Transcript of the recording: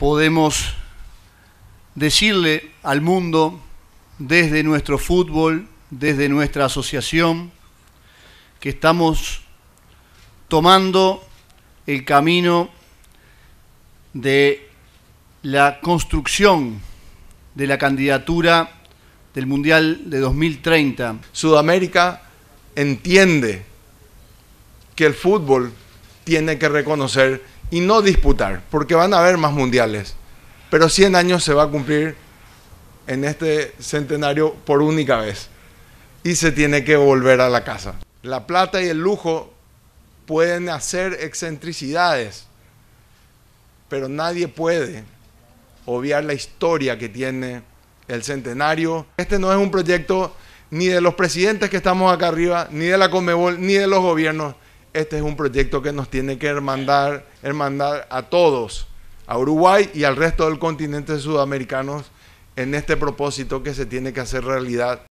podemos decirle al mundo desde nuestro fútbol, desde nuestra asociación, que estamos tomando el camino de la construcción de la candidatura del Mundial de 2030. Sudamérica entiende que el fútbol tiene que reconocer y no disputar, porque van a haber más mundiales. Pero 100 años se va a cumplir en este centenario por única vez y se tiene que volver a la casa. La plata y el lujo pueden hacer excentricidades, pero nadie puede obviar la historia que tiene el centenario. Este no es un proyecto ni de los presidentes que estamos acá arriba, ni de la Comebol, ni de los gobiernos este es un proyecto que nos tiene que hermandar, a todos, a Uruguay y al resto del continente sudamericano en este propósito que se tiene que hacer realidad.